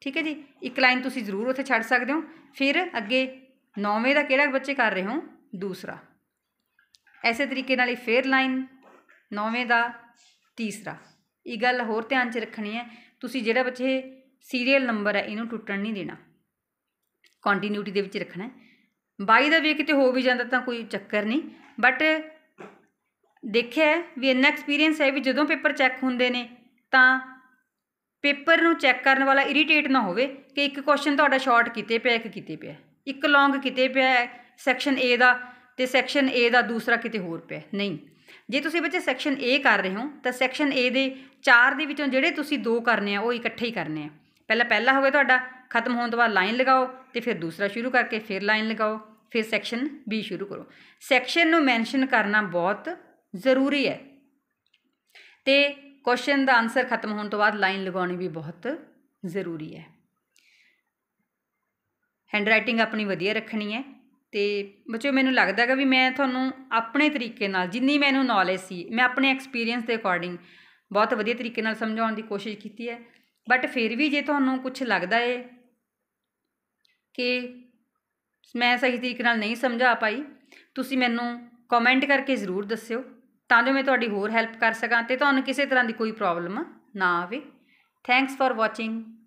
ਠੀਕ ਹੈ ਜੀ ਇੱਕ ਲਾਈਨ ਤੁਸੀਂ ਜ਼ਰੂਰ ਉੱਥੇ ਛੱਡ ਸਕਦੇ ਹੋ ਫਿਰ ਅੱਗੇ ਨੌਵੇਂ ਦਾ ਕਿਹੜਾ ਬੱਚੇ ਕਰ ਰਹੇ ਹੋ ਦੂਸਰਾ ਐਸੇ ਤਰੀਕੇ ਨਾਲ ਇਹ ਫੇਰ ਲਾਈਨ ਨੌਵੇਂ ਦਾ ਤੀਸਰਾ ਇਹ ਗੱਲ ਹੋਰ ਧਿਆਨ 'ਚ ਰੱਖਣੀ ਹੈ ਤੁਸੀਂ ਜਿਹੜਾ ਬੱਚੇ ਸੀਰੀਅਲ ਨੰਬਰ ਹੈ ਇਹਨੂੰ ਟੁੱਟਣ ਨਹੀਂ ਦੇਣਾ ਕੰਟੀਨਿਊਟੀ ਦੇ ਵਿੱਚ ਰੱਖਣਾ ਹੈ 22 ਦਾ ਵੀ ਕਿਤੇ ਹੋ ਵੀ ਜਾਂਦਾ ਤਾਂ ਕੋਈ ਚੱਕਰ ਨਹੀਂ ਬਟ ਦੇਖਿਆ ਵੀ ਇਹਨਾਂ ਐਕਸਪੀਰੀਅੰਸ ਹੈ ਵੀ ਜਦੋਂ ਪੇਪਰ ਚੈੱਕ ਹੁੰਦੇ ਨੇ ਤਾਂ ਪੇਪਰ ਨੂੰ ਚੈੱਕ ਕਰਨ ਵਾਲਾ ਇਰੀਟੇਟ ਨਾ ਹੋਵੇ ਕਿ ਇੱਕ ਕੁਐਸਚਨ ਤੁਹਾਡਾ ਸ਼ਾਰਟ ਕੀਤੇ ਪਿਆ ਇੱਕ ਕੀਤੇ ਪਿਆ ਇੱਕ ਲੌਂਗ ਕੀਤੇ ਪਿਆ ਸੈਕਸ਼ਨ ਏ ਦਾ ਤੇ ਸੈਕਸ਼ਨ ਏ ਦਾ ਦੂਸਰਾ ਕਿਤੇ ਹੋਰ ਪਿਆ ਨਹੀਂ ਜੇ ਤੁਸੀਂ ਬੱਚੇ ਸੈਕਸ਼ਨ ਏ ਕਰ ਰਹੇ ਹੋ ਤਾਂ ਸੈਕਸ਼ਨ ਏ ਦੇ ਚਾਰ ਦੇ ਵਿੱਚੋਂ ਜਿਹੜੇ ਤੁਸੀਂ ਦੋ ਕਰਨੇ ਆ ਉਹ ਇਕੱਠੇ ਹੀ ਕਰਨੇ ਆ ਪਹਿਲਾਂ ਪਹਿਲਾ ਹੋਵੇ ਤੁਹਾਡਾ ਖਤਮ ਹੋਣ ਤੋਂ ਬਾਅਦ ਲਾਈਨ ਲਗਾਓ ਤੇ ਫਿਰ ਦੂਸਰਾ ਸ਼ੁਰੂ ਕਰਕੇ ਫਿਰ ਲਾਈਨ ਲਗਾਓ ਫਿਰ ਸੈਕਸ਼ਨ ਬੀ ਸ਼ੁਰੂ ਕਰੋ ਸੈਕਸ਼ਨ ਨੂੰ ਮੈਂਸ਼ਨ ਕਰਨਾ ਬਹੁਤ ਜ਼ਰੂਰੀ ਹੈ ਤੇ ਕੁਐਸਚਨ ਦਾ ਆਨਸਰ ਖਤਮ ਹੋਣ ਤੋਂ ਬਾਅਦ ਲਾਈਨ ਲਗਾਉਣੀ ਵੀ ਬਹੁਤ ਜ਼ਰੂਰੀ ਹੈ ਹੈਂਡਰਾਈਟਿੰਗ ਆਪਣੀ ਵਧੀਆ ਰੱਖਣੀ ਹੈ ਤੇ ਬੱਚਿਓ ਮੈਨੂੰ ਲੱਗਦਾ ਹੈਗਾ ਵੀ ਮੈਂ ਤੁਹਾਨੂੰ ਆਪਣੇ ਤਰੀਕੇ ਨਾਲ ਜਿੰਨੀ ਮੈਨੂੰ ਨੌਲੇਜ ਸੀ ਮੈਂ ਆਪਣੇ ਐਕਸਪੀਰੀਅੰਸ ਦੇ ਅਕੋਰਡਿੰਗ ਬਹੁਤ ਵਧੀਆ ਤਰੀਕੇ ਨਾਲ ਸਮਝਾਉਣ ਦੀ ਕੋਸ਼ਿਸ਼ ਕੀਤੀ ਹੈ ਬਟ ਫਿਰ ਵੀ ਜੇ ਤੁਹਾਨੂੰ ਕੁਝ ਲੱਗਦਾ ਹੈ ਕਿ ਮੈਂ ਸਹੀ ਤਰੀਕੇ ਨਾਲ ਨਹੀਂ ਸਮਝਾ ਪਾਈ ਤੁਸੀਂ ਮੈਨੂੰ ਕਮੈਂਟ ਕਰਕੇ ਜ਼ਰੂਰ ਦੱਸਿਓ ਤਾਂ ਜੋ ਮੈਂ ਤੁਹਾਡੀ ਹੋਰ ਹੈਲਪ ਕਰ ਸਕਾਂ ਤੇ ਤੁਹਾਨੂੰ ਕਿਸੇ ਤਰ੍ਹਾਂ ਦੀ ਕੋਈ ਪ੍ਰੋਬਲਮ ਨਾ ਆਵੇ ਥੈਂਕਸ ਫਾਰ ਵਾਚਿੰਗ